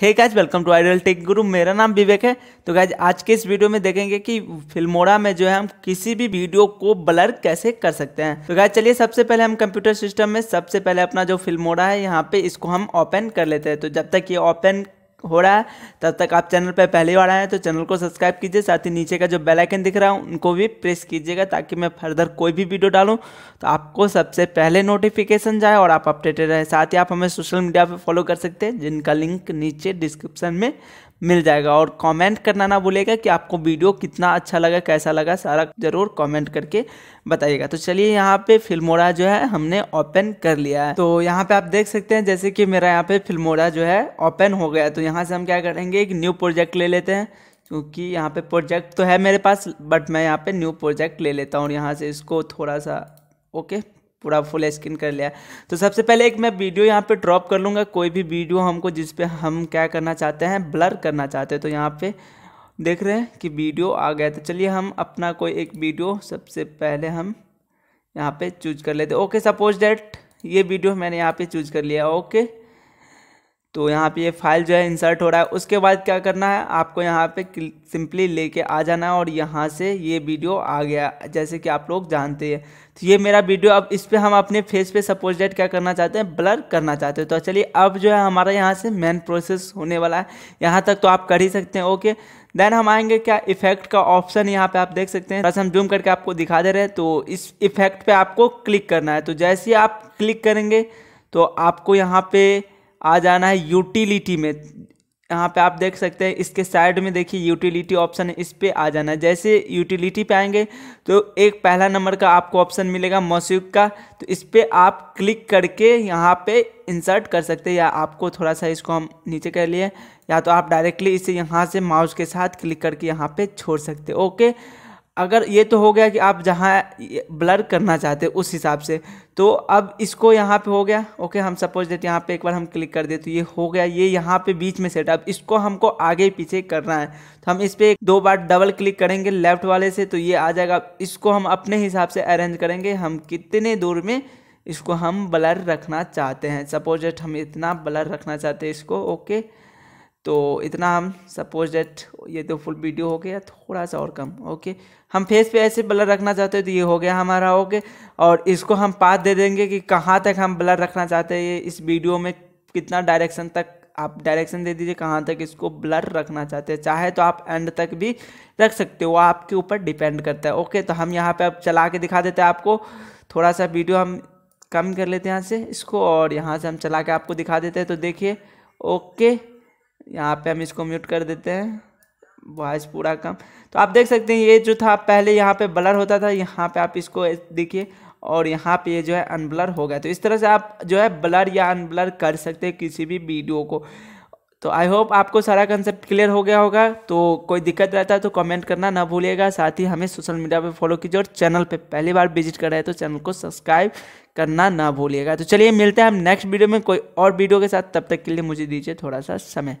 Hey guys welcome to Ideal Tech Guru मेरा नाम विवेक है तो गाइज आज के इस वीडियो में देखेंगे कि फिल्मोड़ा में जो है हम किसी भी वीडियो को ब्लर कैसे कर सकते हैं तो गाइज चलिए सबसे पहले हम कंप्यूटर सिस्टम में सबसे पहले अपना जो फिल्मोड़ा है यहाँ पे इसको हम ओपन कर लेते हैं तो जब तक ये ओपन हो रहा है तब तक आप चैनल पर पहली बार आए हैं तो चैनल को सब्सक्राइब कीजिए साथ ही नीचे का जो बेल आइकन दिख रहा है उनको भी प्रेस कीजिएगा ताकि मैं फर्दर कोई भी वीडियो डालूं तो आपको सबसे पहले नोटिफिकेशन जाए और आप अपडेटेड रहे साथ ही आप हमें सोशल मीडिया पर फॉलो कर सकते हैं जिनका लिंक नीचे डिस्क्रिप्शन में मिल जाएगा और कमेंट करना ना भूलेगा कि आपको वीडियो कितना अच्छा लगा कैसा लगा सारा ज़रूर कमेंट करके बताइएगा तो चलिए यहाँ पे फिल्मोरा जो है हमने ओपन कर लिया है तो यहाँ पे आप देख सकते हैं जैसे कि मेरा यहाँ पे फिल्मोरा जो है ओपन हो गया तो यहाँ से हम क्या करेंगे एक न्यू प्रोजेक्ट ले लेते हैं क्योंकि यहाँ पर प्रोजेक्ट तो है मेरे पास बट मैं यहाँ पर न्यू प्रोजेक्ट ले लेता हूँ और यहाँ से इसको थोड़ा सा ओके पूरा फुल स्क्रीन कर लिया तो सबसे पहले एक मैं वीडियो यहाँ पे ड्रॉप कर लूँगा कोई भी वीडियो हमको जिस पे हम क्या करना चाहते हैं ब्लर करना चाहते हैं तो यहाँ पे देख रहे हैं कि वीडियो आ गया तो चलिए हम अपना कोई एक वीडियो सबसे पहले हम यहाँ पे चूज कर लेते ओके सपोज डैट ये वीडियो मैंने यहाँ पे चूज कर लिया ओके तो यहाँ पे ये फाइल जो है इंसर्ट हो रहा है उसके बाद क्या करना है आपको यहाँ पे सिंपली लेके आ जाना है और यहाँ से ये वीडियो आ गया जैसे कि आप लोग जानते हैं तो ये मेरा वीडियो अब इस पर हम अपने फेस पे सपोज डेट क्या करना चाहते हैं ब्लर करना चाहते हैं तो चलिए अब जो है हमारा यहाँ से मेन प्रोसेस होने वाला है यहाँ तक तो आप कर ही सकते हैं ओके देन हम आएंगे क्या इफेक्ट का ऑप्शन यहाँ पे आप देख सकते हैं बस हम जूम करके आपको दिखा दे रहे हैं तो इस इफेक्ट पे आपको क्लिक करना है तो जैसे ही आप क्लिक करेंगे तो आपको यहाँ पे आ जाना है यूटिलिटी में यहाँ पे आप देख सकते हैं इसके साइड में देखिए यूटिलिटी ऑप्शन है इस पर आ जाना है जैसे यूटिलिटी पे आएंगे तो एक पहला नंबर का आपको ऑप्शन मिलेगा मौसीक का तो इस पर आप क्लिक करके यहाँ पे इंसर्ट कर सकते हैं या आपको थोड़ा सा इसको हम नीचे कर लिए या तो आप डायरेक्टली इसे यहाँ से माउस के साथ क्लिक करके यहाँ पर छोड़ सकते ओके अगर ये तो हो गया कि आप जहाँ ब्लर करना चाहते हैं उस हिसाब से तो अब इसको यहाँ पे हो गया ओके हम सपोज देते यहाँ पे एक बार हम क्लिक कर देते तो ये हो गया ये यहाँ पे बीच में सेटअप इसको हमको आगे पीछे करना है तो हम इस पर दो बार डबल क्लिक करेंगे लेफ्ट वाले से तो ये आ जाएगा इसको हम अपने हिसाब से अरेंज करेंगे हम कितने दूर में इसको हम ब्लर रखना चाहते हैं सपोज हम इतना ब्लर रखना चाहते हैं इसको ओके okay? तो इतना हम सपोज डेट ये तो फुल वीडियो हो गया थोड़ा सा और कम ओके हम फेस पे ऐसे ब्लर रखना चाहते हैं तो ये हो गया हमारा ओके और इसको हम पाथ दे देंगे कि कहाँ तक हम ब्लर रखना चाहते हैं ये इस वीडियो में कितना डायरेक्शन तक आप डायरेक्शन दे दीजिए कहाँ तक इसको ब्लर रखना चाहते हैं चाहे तो आप एंड तक भी रख सकते हो वो आपके ऊपर डिपेंड करता है ओके तो हम यहाँ पर अब चला के दिखा देते हैं आपको थोड़ा सा वीडियो हम कम कर लेते हैं यहाँ से इसको और यहाँ से हम चला के आपको दिखा देते हैं तो देखिए ओके यहाँ पे हम इसको म्यूट कर देते हैं वॉइस पूरा कम तो आप देख सकते हैं ये जो था पहले यहाँ पे ब्लर होता था यहाँ पे आप इसको देखिए और यहाँ पे ये जो है अनब्लर हो गया तो इस तरह से आप जो है ब्लर या अनब्लर कर सकते हैं किसी भी वीडियो को तो आई होप आपको सारा कंसेप्ट क्लियर हो गया होगा तो कोई दिक्कत रहता है तो कमेंट करना ना भूलिएगा साथ ही हमें सोशल मीडिया पे फॉलो कीजिए और चैनल पे पहली बार विजिट कर रहे हैं तो चैनल को सब्सक्राइब करना ना भूलिएगा तो चलिए मिलते हैं हम नेक्स्ट वीडियो में कोई और वीडियो के साथ तब तक के लिए मुझे दीजिए थोड़ा सा समय